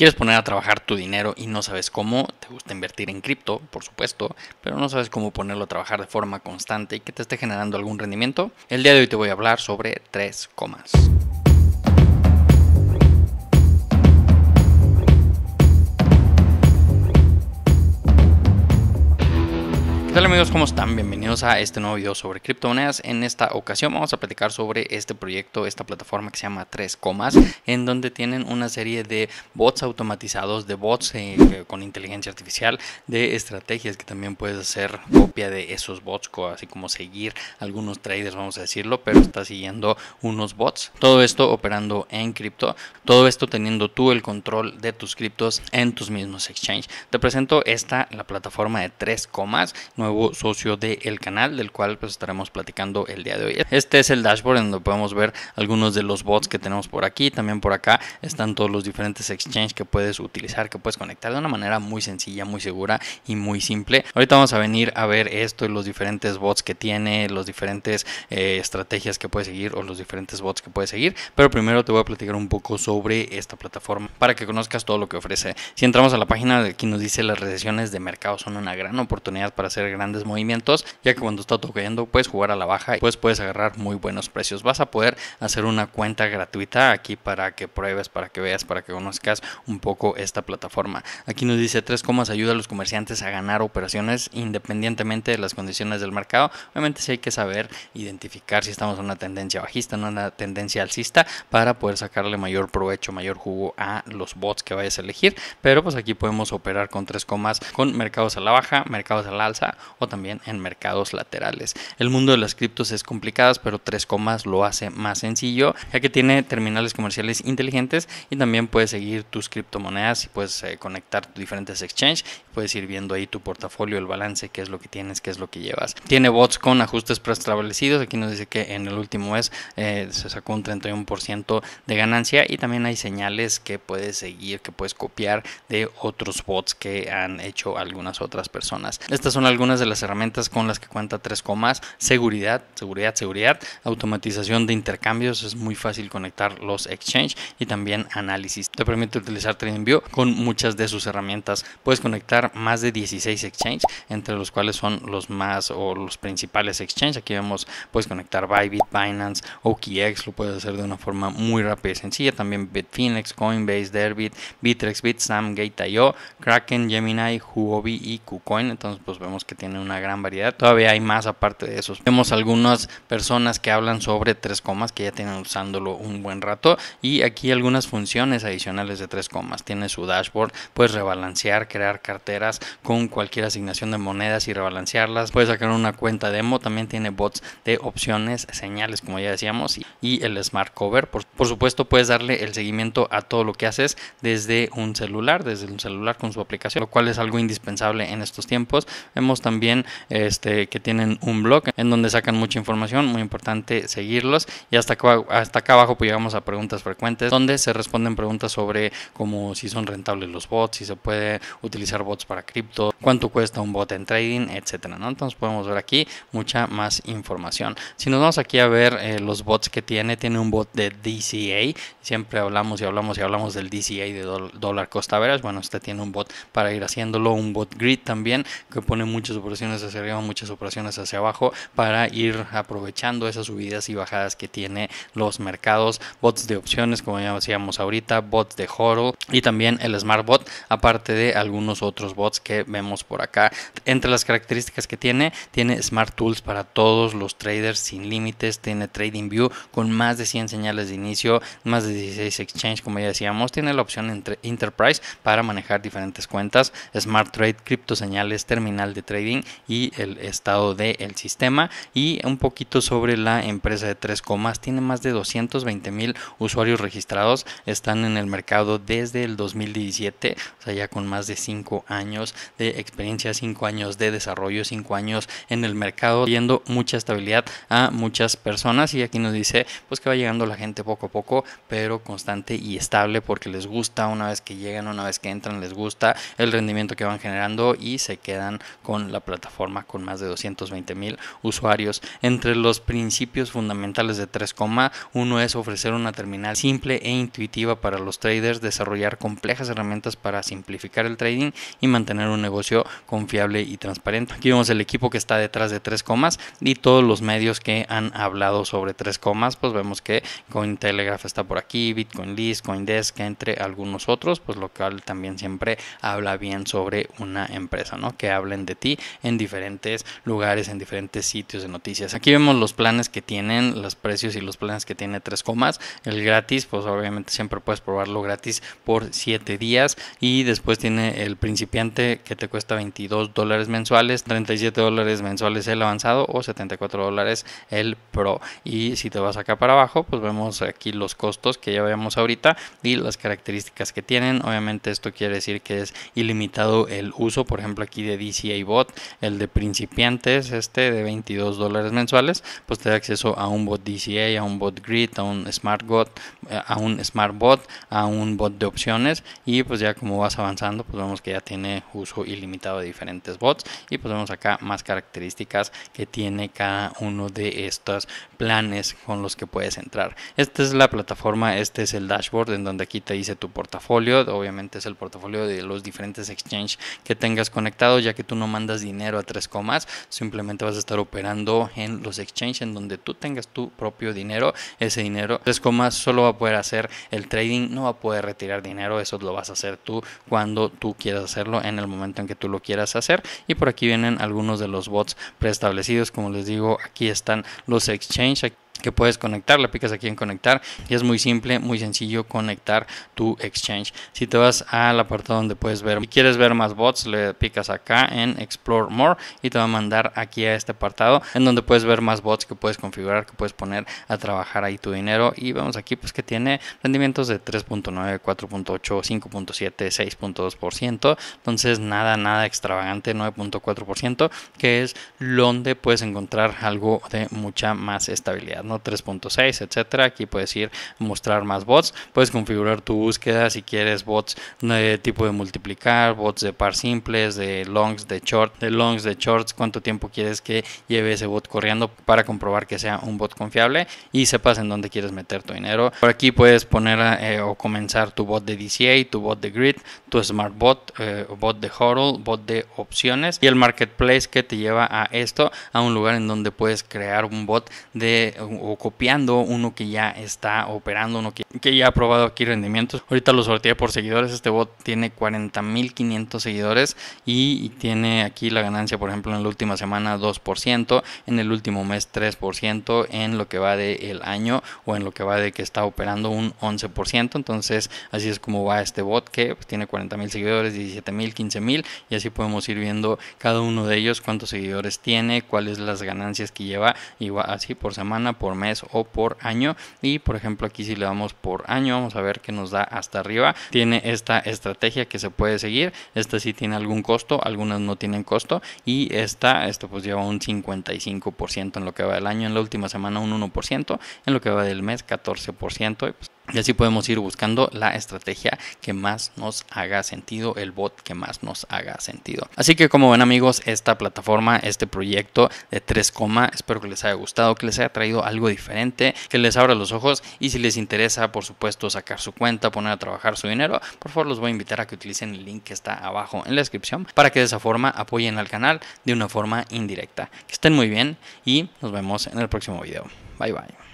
¿Quieres poner a trabajar tu dinero y no sabes cómo? ¿Te gusta invertir en cripto, por supuesto, pero no sabes cómo ponerlo a trabajar de forma constante y que te esté generando algún rendimiento? El día de hoy te voy a hablar sobre tres comas. Hola amigos? ¿Cómo están? Bienvenidos a este nuevo video sobre criptomonedas. En esta ocasión vamos a platicar sobre este proyecto, esta plataforma que se llama 3 comas, en donde tienen una serie de bots automatizados, de bots eh, con inteligencia artificial, de estrategias que también puedes hacer copia de esos bots, así como seguir algunos traders, vamos a decirlo, pero está siguiendo unos bots. Todo esto operando en cripto, todo esto teniendo tú el control de tus criptos en tus mismos exchanges. Te presento esta, la plataforma de 3 comas, socio del canal, del cual pues, estaremos platicando el día de hoy. Este es el dashboard en donde podemos ver algunos de los bots que tenemos por aquí, también por acá están todos los diferentes exchanges que puedes utilizar, que puedes conectar de una manera muy sencilla, muy segura y muy simple. Ahorita vamos a venir a ver esto y los diferentes bots que tiene, los diferentes eh, estrategias que puedes seguir o los diferentes bots que puedes seguir, pero primero te voy a platicar un poco sobre esta plataforma para que conozcas todo lo que ofrece. Si entramos a la página, aquí nos dice las recesiones de mercado son una gran oportunidad para hacer grandes movimientos, ya que cuando está tocando puedes jugar a la baja y pues puedes agarrar muy buenos precios. Vas a poder hacer una cuenta gratuita aquí para que pruebes, para que veas, para que conozcas un poco esta plataforma. Aquí nos dice tres comas ayuda a los comerciantes a ganar operaciones independientemente de las condiciones del mercado. Obviamente si hay que saber identificar si estamos en una tendencia bajista, en una tendencia alcista para poder sacarle mayor provecho, mayor jugo a los bots que vayas a elegir. Pero pues aquí podemos operar con tres comas con mercados a la baja, mercados a la alza o también en mercados laterales. El mundo de las criptos es complicado, pero 3 comas lo hace más sencillo, ya que tiene terminales comerciales inteligentes y también puedes seguir tus criptomonedas y puedes eh, conectar diferentes exchanges, puedes ir viendo ahí tu portafolio, el balance, qué es lo que tienes, qué es lo que llevas. Tiene bots con ajustes preestablecidos, aquí nos dice que en el último mes eh, se sacó un 31% de ganancia y también hay señales que puedes seguir, que puedes copiar de otros bots que han hecho algunas otras personas. Estas son algunas de las herramientas con las que cuenta 3 Comas, seguridad, seguridad, seguridad, automatización de intercambios, es muy fácil conectar los exchange y también análisis. Te permite utilizar TradingView con muchas de sus herramientas. Puedes conectar más de 16 exchange, entre los cuales son los más o los principales exchange. Aquí vemos, puedes conectar Bybit, Binance, OKX, lo puedes hacer de una forma muy rápida y sencilla. También Bitfinex, Coinbase, Derbit, Bitrex, Bitstamp, Gate.io, Kraken, Gemini, Huobi y KuCoin. Entonces, pues vemos que tiene una gran variedad. Todavía hay más aparte de esos. Vemos algunas personas que hablan sobre tres comas que ya tienen usándolo un buen rato y aquí algunas funciones adicionales de tres comas. Tiene su dashboard, puedes rebalancear, crear carteras con cualquier asignación de monedas y rebalancearlas. Puedes sacar una cuenta demo, también tiene bots de opciones, señales como ya decíamos y el smart cover. Por, supuesto puedes darle el seguimiento a todo lo que haces desde un celular, desde un celular con su aplicación, lo cual es algo indispensable en estos tiempos. Vemos también también este, que tienen un blog en donde sacan mucha información, muy importante seguirlos. Y hasta acá, hasta acá abajo pues llegamos a preguntas frecuentes donde se responden preguntas sobre cómo si son rentables los bots, si se puede utilizar bots para cripto, cuánto cuesta un bot en trading, etcétera. ¿no? Entonces podemos ver aquí mucha más información. Si nos vamos aquí a ver eh, los bots que tiene, tiene un bot de DCA. Siempre hablamos y hablamos y hablamos del DCA de dólar costa veras Bueno, usted tiene un bot para ir haciéndolo, un bot grid también que pone muchos operaciones hacia arriba, muchas operaciones hacia abajo para ir aprovechando esas subidas y bajadas que tiene los mercados, bots de opciones como ya decíamos ahorita, bots de Hodl y también el Smart Bot, aparte de algunos otros bots que vemos por acá. Entre las características que tiene, tiene Smart Tools para todos los traders sin límites, tiene Trading View con más de 100 señales de inicio, más de 16 exchange como ya decíamos, tiene la opción entre Enterprise para manejar diferentes cuentas, Smart Trade, cripto señales, terminal de trading y el estado del sistema y un poquito sobre la empresa de tres comas. Tiene más de 220 mil usuarios registrados, están en el mercado desde el 2017, o sea ya con más de 5 años de experiencia, 5 años de desarrollo, 5 años en el mercado, viendo mucha estabilidad a muchas personas y aquí nos dice pues que va llegando la gente poco a poco, pero constante y estable porque les gusta una vez que llegan, una vez que entran, les gusta el rendimiento que van generando y se quedan con la plataforma con más de 220 mil usuarios. Entre los principios fundamentales de 3,1 es ofrecer una terminal simple e intuitiva para los traders, desarrollar complejas herramientas para simplificar el trading y mantener un negocio confiable y transparente. Aquí vemos el equipo que está detrás de 3, y todos los medios que han hablado sobre 3, pues vemos que Cointelegraph está por aquí, Bitcoin List, Coindesk, entre algunos otros, pues lo cual también siempre habla bien sobre una empresa, ¿no? Que hablen de ti en diferentes lugares, en diferentes sitios de noticias. Aquí vemos los planes que tienen, los precios y los planes que tiene tres comas. El gratis, pues obviamente siempre puedes probarlo gratis por 7 días. Y después tiene el principiante que te cuesta 22 dólares mensuales, 37 dólares mensuales el avanzado o 74 dólares el pro. Y si te vas acá para abajo, pues vemos aquí los costos que ya veíamos ahorita y las características que tienen. Obviamente esto quiere decir que es ilimitado el uso, por ejemplo aquí de DCA Bot, el de principiantes, este de 22 dólares mensuales, pues te da acceso a un bot DCA, a un bot Grid, a un Smart bot, a un Smart Bot, a un bot de opciones y pues ya como vas avanzando, pues vemos que ya tiene uso ilimitado de diferentes bots y pues vemos acá más características que tiene cada uno de estos planes con los que puedes entrar. Esta es la plataforma, este es el dashboard en donde aquí te dice tu portafolio, obviamente es el portafolio de los diferentes exchanges que tengas conectados, ya que tú no mandas dinero a tres comas, simplemente vas a estar operando en los exchanges en donde tú tengas tu propio dinero. Ese dinero, tres comas, solo va a poder hacer el trading, no va a poder retirar dinero. Eso lo vas a hacer tú cuando tú quieras hacerlo, en el momento en que tú lo quieras hacer. Y por aquí vienen algunos de los bots preestablecidos. Como les digo, aquí están los exchanges que puedes conectar, le picas aquí en conectar y es muy simple, muy sencillo conectar tu exchange. Si te vas al apartado donde puedes ver, si quieres ver más bots, le picas acá en Explore More y te va a mandar aquí a este apartado en donde puedes ver más bots que puedes configurar, que puedes poner a trabajar ahí tu dinero y vemos aquí pues que tiene rendimientos de 3.9, 4.8, 5.7, 6.2%, entonces nada, nada extravagante, 9.4%, que es donde puedes encontrar algo de mucha más estabilidad. 3.6, etcétera. Aquí puedes ir a mostrar más bots, puedes configurar tu búsqueda si quieres bots de eh, tipo de multiplicar, bots de par simples, de longs, de short, de longs, de shorts, cuánto tiempo quieres que lleve ese bot corriendo para comprobar que sea un bot confiable y sepas en dónde quieres meter tu dinero. Por aquí puedes poner eh, o comenzar tu bot de DCA, tu bot de grid, tu smart bot, eh, bot de hodl, bot de opciones y el marketplace que te lleva a esto, a un lugar en donde puedes crear un bot de o copiando uno que ya está operando, uno que, que ya ha probado aquí rendimientos. Ahorita lo sorteé por seguidores, este bot tiene 40.500 seguidores y, tiene aquí la ganancia, por ejemplo, en la última semana 2%, en el último mes 3%, en lo que va del el año o en lo que va de que está operando un 11%. Entonces, así es como va este bot que pues, tiene tiene 40.000 seguidores, 17.000, 15.000 y así podemos ir viendo cada uno de ellos cuántos seguidores tiene, cuáles las ganancias que lleva y va así por semana, por por mes o por año. Y por ejemplo aquí si le damos por año, vamos a ver que nos da hasta arriba. Tiene esta estrategia que se puede seguir. Esta sí tiene algún costo, algunas no tienen costo. Y esta, esto pues lleva un 55% en lo que va del año, en la última semana un 1%, en lo que va del mes 14%. Y pues y así podemos ir buscando la estrategia que más nos haga sentido, el bot que más nos haga sentido. Así que como ven amigos, esta plataforma, este proyecto de 3, espero que les haya gustado, que les haya traído algo diferente, que les abra los ojos y si les interesa, por supuesto, sacar su cuenta, poner a trabajar su dinero, por favor los voy a invitar a que utilicen el link que está abajo en la descripción para que de esa forma apoyen al canal de una forma indirecta. Que estén muy bien y nos vemos en el próximo video. Bye bye.